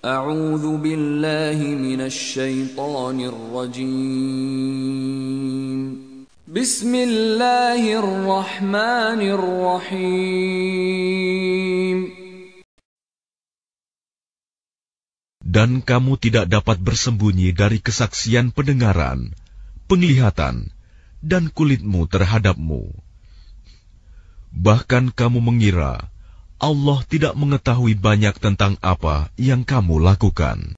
أعوذ بالله من الشيطان الرجيم بسم الله الرحمن الرحيم Dan kamu tidak dapat bersembunyi dari kesaksian pendengaran, penglihatan, dan kulitmu terhadapmu. Bahkan kamu mengira Allah tidak mengetahui banyak tentang apa yang kamu lakukan.